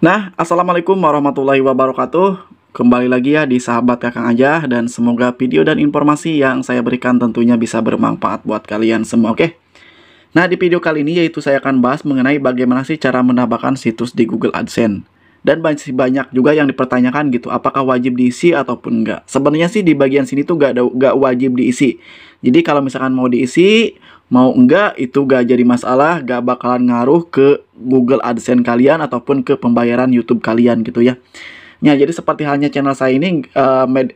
Nah, Assalamualaikum warahmatullahi wabarakatuh. Kembali lagi ya di Sahabat Kakang Aja dan semoga video dan informasi yang saya berikan tentunya bisa bermanfaat buat kalian semua, oke? Okay? Nah, di video kali ini yaitu saya akan bahas mengenai bagaimana sih cara menambahkan situs di Google AdSense dan masih banyak juga yang dipertanyakan gitu apakah wajib diisi ataupun enggak sebenarnya sih di bagian sini tuh enggak ada enggak wajib diisi jadi kalau misalkan mau diisi mau enggak itu enggak jadi masalah enggak bakalan ngaruh ke Google AdSense kalian ataupun ke pembayaran YouTube kalian gitu ya ya jadi seperti halnya channel saya ini uh, med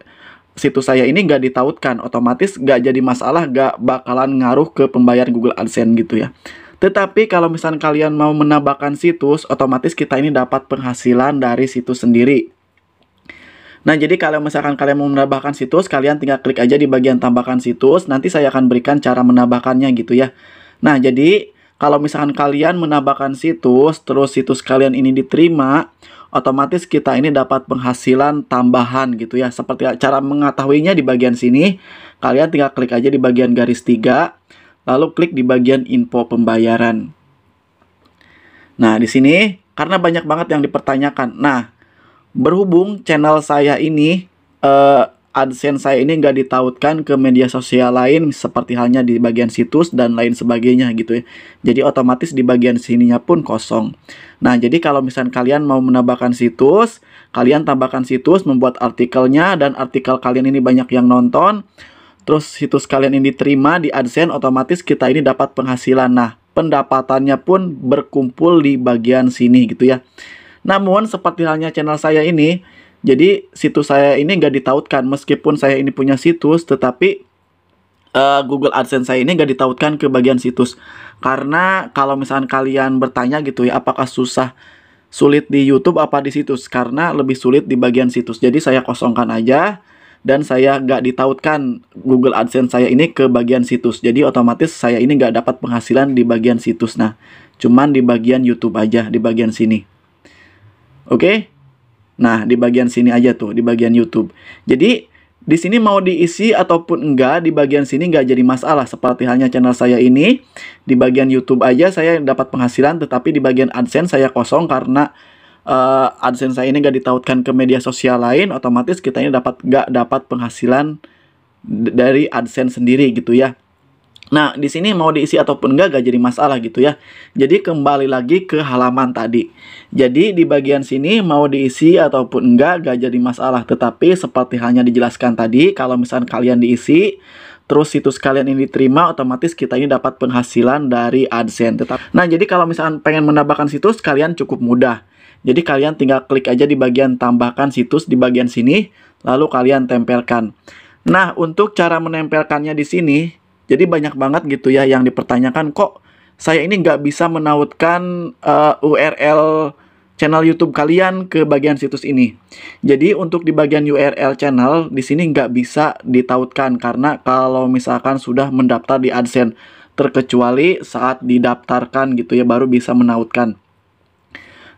situs saya ini nggak ditautkan otomatis nggak jadi masalah nggak bakalan ngaruh ke pembayaran Google AdSense gitu ya tetapi kalau misalnya kalian mau menambahkan situs, otomatis kita ini dapat penghasilan dari situs sendiri. Nah, jadi kalau misalkan kalian mau menambahkan situs, kalian tinggal klik aja di bagian tambahkan situs, nanti saya akan berikan cara menambahkannya gitu ya. Nah, jadi kalau misalkan kalian menambahkan situs, terus situs kalian ini diterima, otomatis kita ini dapat penghasilan tambahan gitu ya. Seperti cara mengetahuinya di bagian sini, kalian tinggal klik aja di bagian garis 3 lalu klik di bagian info pembayaran. Nah, di sini karena banyak banget yang dipertanyakan. Nah, berhubung channel saya ini eh, AdSense saya ini nggak ditautkan ke media sosial lain seperti halnya di bagian situs dan lain sebagainya gitu ya. Jadi otomatis di bagian sininya pun kosong. Nah, jadi kalau misalnya kalian mau menambahkan situs, kalian tambahkan situs, membuat artikelnya dan artikel kalian ini banyak yang nonton, terus situs kalian ini diterima di AdSense otomatis kita ini dapat penghasilan. Nah, pendapatannya pun berkumpul di bagian sini gitu ya. Namun seperti halnya channel saya ini, jadi situs saya ini nggak ditautkan meskipun saya ini punya situs tetapi uh, Google AdSense saya ini nggak ditautkan ke bagian situs. Karena kalau misalkan kalian bertanya gitu ya apakah susah sulit di YouTube apa di situs karena lebih sulit di bagian situs. Jadi saya kosongkan aja dan saya nggak ditautkan Google AdSense saya ini ke bagian situs. Jadi otomatis saya ini nggak dapat penghasilan di bagian situs. Nah, cuman di bagian YouTube aja, di bagian sini. Oke? Okay? Nah, di bagian sini aja tuh, di bagian YouTube. Jadi, di sini mau diisi ataupun enggak, di bagian sini nggak jadi masalah. Seperti halnya channel saya ini, di bagian YouTube aja saya dapat penghasilan, tetapi di bagian AdSense saya kosong karena uh, AdSense saya ini gak ditautkan ke media sosial lain, otomatis kita ini dapat nggak dapat penghasilan dari AdSense sendiri gitu ya. Nah, di sini mau diisi ataupun enggak gak jadi masalah gitu ya. Jadi kembali lagi ke halaman tadi. Jadi di bagian sini mau diisi ataupun enggak gak jadi masalah. Tetapi seperti hanya dijelaskan tadi, kalau misalnya kalian diisi, terus situs kalian ini diterima, otomatis kita ini dapat penghasilan dari AdSense. Tetap. Nah, jadi kalau misalnya pengen menambahkan situs, kalian cukup mudah. Jadi kalian tinggal klik aja di bagian tambahkan situs di bagian sini, lalu kalian tempelkan. Nah, untuk cara menempelkannya di sini, jadi banyak banget gitu ya yang dipertanyakan kok saya ini nggak bisa menautkan uh, eh, URL channel YouTube kalian ke bagian situs ini. Jadi untuk di bagian URL channel di sini nggak bisa ditautkan karena kalau misalkan sudah mendaftar di AdSense terkecuali saat didaftarkan gitu ya baru bisa menautkan.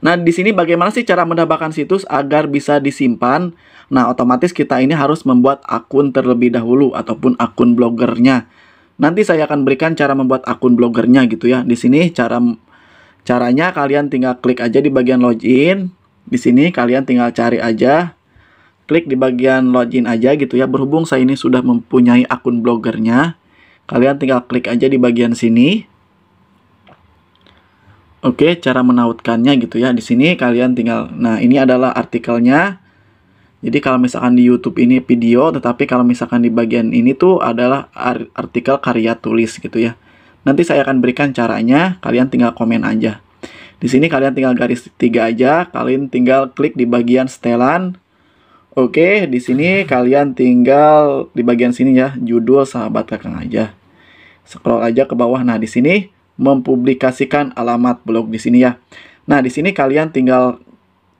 Nah, di sini bagaimana sih cara mendapatkan situs agar bisa disimpan? Nah, otomatis kita ini harus membuat akun terlebih dahulu ataupun akun blogernya. Nanti saya akan berikan cara membuat akun blogernya gitu ya. Di sini cara caranya kalian tinggal klik aja di bagian login. Di sini kalian tinggal cari aja klik di bagian login aja gitu ya. Berhubung saya ini sudah mempunyai akun blogernya, kalian tinggal klik aja di bagian sini. Oke, cara menautkannya gitu ya. Di sini kalian tinggal nah ini adalah artikelnya. Jadi kalau misalkan di YouTube ini video, tetapi kalau misalkan di bagian ini tuh adalah artikel karya tulis gitu ya. Nanti saya akan berikan caranya, kalian tinggal komen aja. Di sini kalian tinggal garis tiga aja, kalian tinggal klik di bagian setelan. Oke, di sini kalian tinggal di bagian sini ya, judul sahabat kakang aja. Scroll aja ke bawah. Nah, di sini mempublikasikan alamat blog di sini ya. Nah, di sini kalian tinggal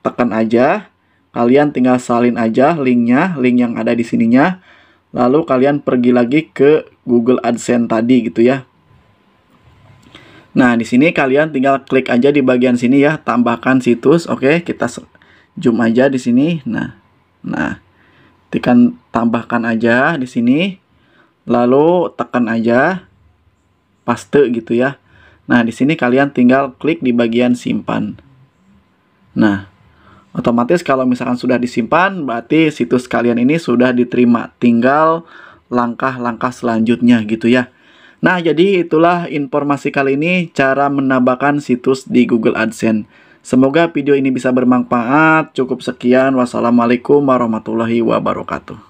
tekan aja, kalian tinggal salin aja linknya, link yang ada di sininya. Lalu kalian pergi lagi ke Google AdSense tadi gitu ya. Nah, di sini kalian tinggal klik aja di bagian sini ya, tambahkan situs. Oke, kita zoom aja di sini. Nah, nah. Tekan tambahkan aja di sini. Lalu tekan aja paste gitu ya. Nah, di sini kalian tinggal klik di bagian simpan. Nah, otomatis kalau misalkan sudah disimpan, berarti situs kalian ini sudah diterima. Tinggal langkah-langkah selanjutnya gitu ya. Nah, jadi itulah informasi kali ini cara menambahkan situs di Google AdSense. Semoga video ini bisa bermanfaat. Cukup sekian. Wassalamualaikum warahmatullahi wabarakatuh.